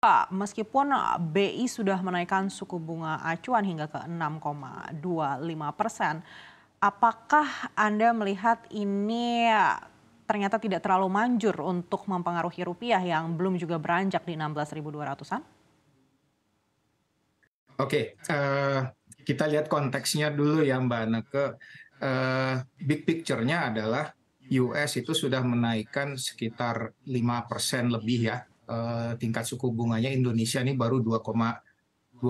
Pak, meskipun eh, BI sudah menaikkan suku bunga acuan hingga ke 6,25 persen, apakah Anda melihat ini eh, ternyata tidak terlalu manjur untuk mempengaruhi rupiah yang belum juga beranjak di 16.200-an? Oke, uh, kita lihat konteksnya dulu ya Mbak Neke. Uh, big picture-nya adalah US itu sudah menaikkan sekitar 5% lebih ya eh, tingkat suku bunganya Indonesia ini baru 2,25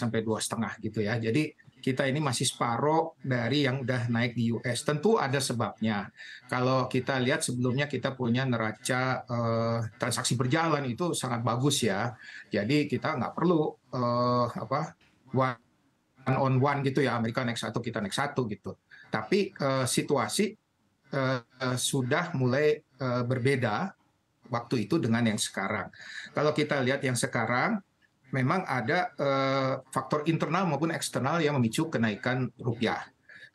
sampai 2,5 gitu ya. Jadi kita ini masih separoh dari yang udah naik di US. Tentu ada sebabnya. Kalau kita lihat sebelumnya kita punya neraca eh, transaksi berjalan itu sangat bagus ya. Jadi kita nggak perlu eh, apa one on one gitu ya Amerika naik satu kita naik satu gitu. Tapi eh, situasi eh, eh sudah mulai eh, berbeda waktu itu dengan yang sekarang. Kalau kita lihat yang sekarang, memang ada eh, faktor internal maupun eksternal yang memicu kenaikan rupiah.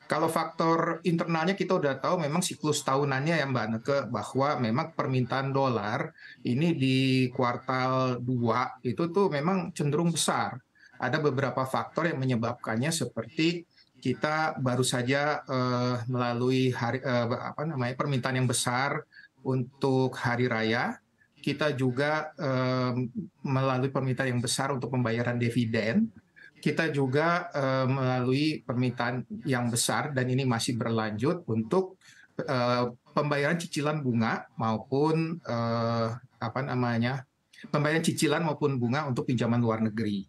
Kalau faktor internalnya kita udah tahu memang siklus tahunannya ya Mbak Neke bahwa memang permintaan dolar ini di kuartal 2 itu tuh memang cenderung besar. Ada beberapa faktor yang menyebabkannya seperti kita baru saja uh, melalui hari uh, apa namanya permintaan yang besar untuk hari raya. Kita juga um, melalui permintaan yang besar untuk pembayaran dividen. Kita juga um, melalui permintaan yang besar dan ini masih berlanjut untuk uh, pembayaran cicilan bunga maupun uh, apa namanya pembayaran cicilan maupun bunga untuk pinjaman luar negeri.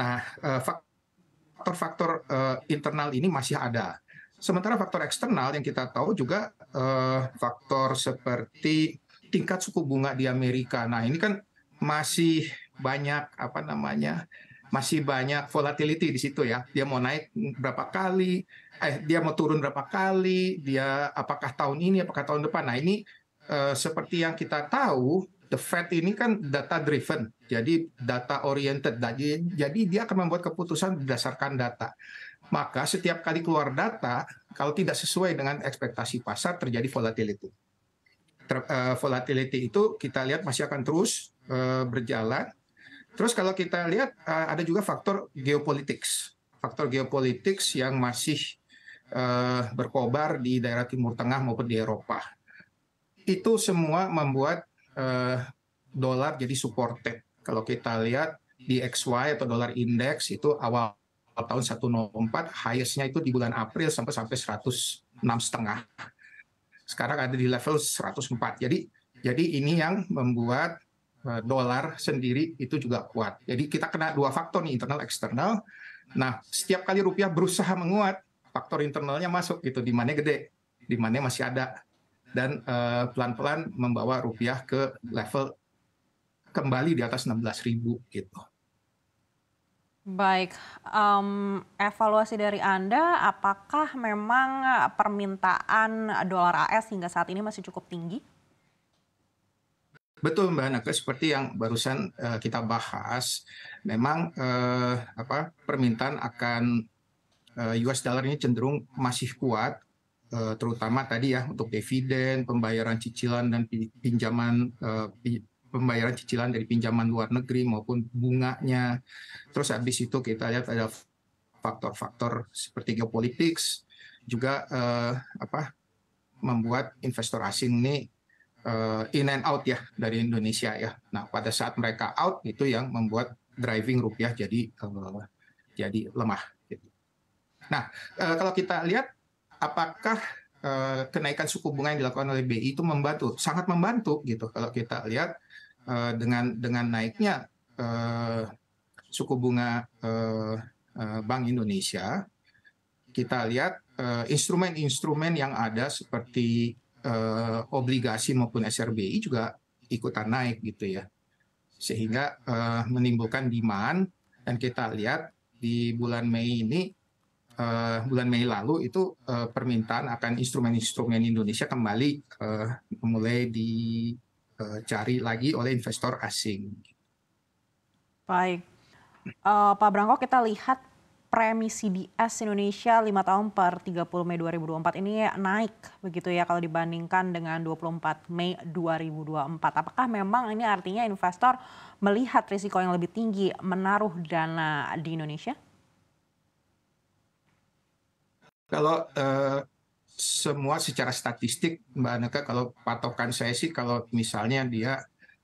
Nah, uh, faktor-faktor uh, internal ini masih ada Sementara faktor eksternal yang kita tahu juga eh, faktor seperti tingkat suku bunga di Amerika. Nah, ini kan masih banyak apa namanya? masih banyak volatility di situ ya. Dia mau naik berapa kali, eh dia mau turun berapa kali, dia apakah tahun ini apakah tahun depan. Nah, ini eh, seperti yang kita tahu the Fed ini kan data driven, jadi data oriented. Jadi, jadi dia akan membuat keputusan berdasarkan data maka setiap kali keluar data, kalau tidak sesuai dengan ekspektasi pasar, terjadi volatility. Ter, uh, volatility itu kita lihat masih akan terus uh, berjalan. Terus kalau kita lihat uh, ada juga faktor geopolitik, faktor geopolitik yang masih uh, berkobar di daerah Timur Tengah maupun di Eropa. Itu semua membuat uh, dolar jadi supported. Kalau kita lihat di XY atau dolar indeks itu awal tahun 104 highest-nya itu di bulan April sampai sampai 106 setengah. Sekarang ada di level 104. Jadi jadi ini yang membuat eh, dolar sendiri itu juga kuat. Jadi kita kena dua faktor nih internal eksternal. Nah, setiap kali rupiah berusaha menguat, faktor internalnya masuk gitu, yang gede, di yang masih ada dan pelan eh, pelan-pelan membawa rupiah ke level kembali di atas 16.000 gitu. Baik, um, evaluasi dari Anda, apakah memang eh, permintaan dolar AS hingga saat ini masih cukup tinggi? Betul Mbak Naga. seperti yang barusan uh, kita bahas, memang uh, apa permintaan akan uh, US dollar ini cenderung masih kuat, uh, terutama tadi ya untuk dividen, pembayaran cicilan dan pinjaman uh, pembayaran cicilan dari pinjaman luar negeri maupun bunganya. Terus habis itu kita lihat ada faktor-faktor seperti geopolitik juga eh, apa membuat investor asing ini eh, in and out ya dari Indonesia ya. Nah, pada saat mereka out itu yang membuat driving rupiah jadi eh, jadi lemah gitu. Nah, eh, kalau kita lihat apakah Eh, kenaikan suku bunga yang dilakukan oleh BI itu membantu, sangat membantu gitu kalau kita lihat eh, dengan dengan naiknya eh, suku bunga Bank Indonesia, kita lihat instrumen-instrumen yang ada seperti obligasi maupun SRBI juga ikutan naik gitu ya, sehingga menimbulkan demand dan kita lihat di bulan Mei ini uh, bulan Mei lalu itu uh, permintaan akan instrumen-instrumen Indonesia kembali uh, mulai dicari uh, lagi oleh investor asing. Baik, uh, Pak Brangko kita lihat premi CDS Indonesia 5 tahun per 30 Mei 2024 ini naik begitu ya kalau dibandingkan dengan 24 Mei 2024. Apakah memang ini artinya investor melihat risiko yang lebih tinggi menaruh dana di Indonesia? kalau eh, semua secara statistik Mbak Aneka kalau patokan saya sih kalau misalnya dia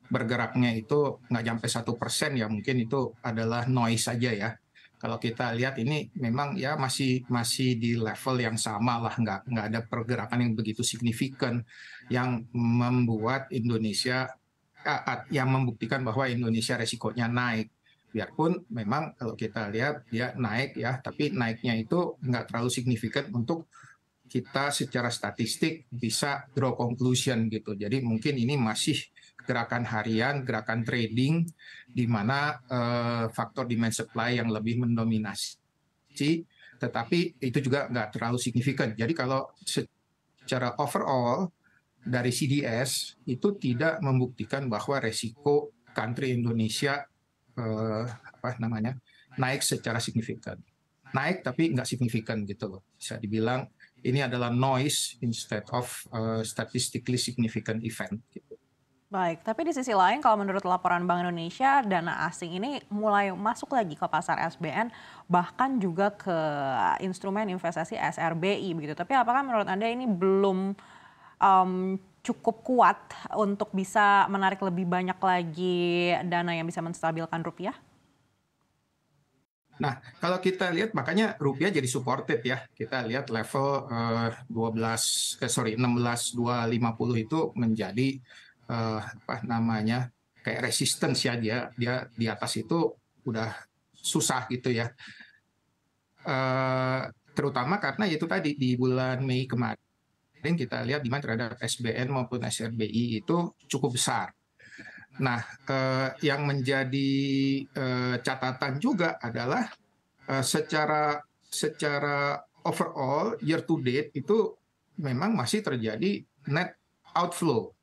bergeraknya itu nggak sampai satu persen ya mungkin itu adalah noise saja ya. Kalau kita lihat ini memang ya masih masih di level yang sama lah nggak nggak ada pergerakan yang begitu signifikan yang membuat Indonesia yang membuktikan bahwa Indonesia resikonya naik biarpun memang kalau kita lihat dia naik ya, tapi naiknya itu nggak terlalu signifikan untuk kita secara statistik bisa draw conclusion gitu. Jadi mungkin ini masih gerakan harian, gerakan trading, di mana eh, faktor demand supply yang lebih mendominasi, tetapi itu juga nggak terlalu signifikan. Jadi kalau secara overall dari CDS itu tidak membuktikan bahwa resiko country Indonesia eh, apa namanya naik secara signifikan. Naik tapi nggak signifikan gitu loh. Bisa dibilang ini adalah noise instead of uh, statistically significant event. Gitu. Baik, tapi di sisi lain kalau menurut laporan Bank Indonesia, dana asing ini mulai masuk lagi ke pasar SBN, bahkan juga ke instrumen investasi SRBI begitu. Tapi apakah menurut Anda ini belum um, cukup kuat untuk bisa menarik lebih banyak lagi dana yang bisa menstabilkan rupiah? Nah, kalau kita lihat makanya rupiah jadi supported ya. Kita lihat level uh, eh, 12 eh, sorry 16250 itu menjadi uh, apa namanya? kayak resistance ya dia dia di atas itu udah susah gitu ya. Uh, terutama karena itu tadi di bulan Mei kemarin kemarin kita lihat demand terhadap SBN maupun SRBI itu cukup besar. Nah, eh, yang menjadi eh, catatan juga adalah eh, secara secara overall year to date itu memang masih terjadi net outflow.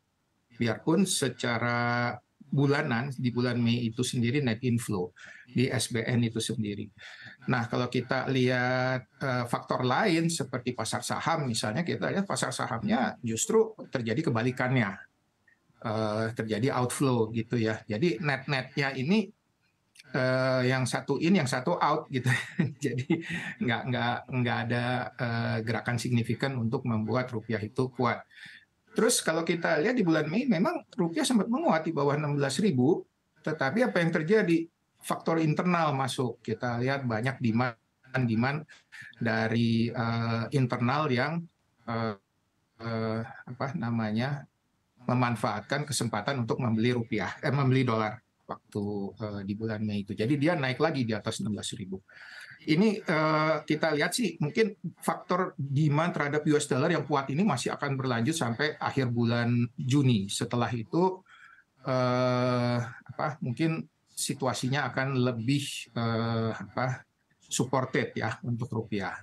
Biarpun secara bulanan di bulan Mei itu sendiri net inflow di SBN itu sendiri. Nah, kalau kita lihat eh, faktor lain seperti pasar saham misalnya, kita lihat pasar sahamnya justru terjadi kebalikannya, eh, terjadi outflow gitu ya. Jadi net-netnya ini eh, yang satu in, yang satu out gitu. Jadi nggak nggak nggak ada gerakan signifikan untuk membuat rupiah itu kuat. Terus kalau kita lihat di bulan Mei memang rupiah sempat menguat di bawah 16.000, tetapi apa yang terjadi? faktor internal masuk. Kita lihat banyak demand demand dari uh, internal yang uh, uh, apa namanya memanfaatkan kesempatan untuk membeli rupiah, eh, membeli dolar waktu uh, di bulan Mei itu. Jadi dia naik lagi di atas 16.000. Ini uh, kita lihat sih mungkin faktor demand terhadap US dollar yang kuat ini masih akan berlanjut sampai akhir bulan Juni. Setelah itu uh, apa mungkin situasinya akan lebih eh, supported ya untuk rupiah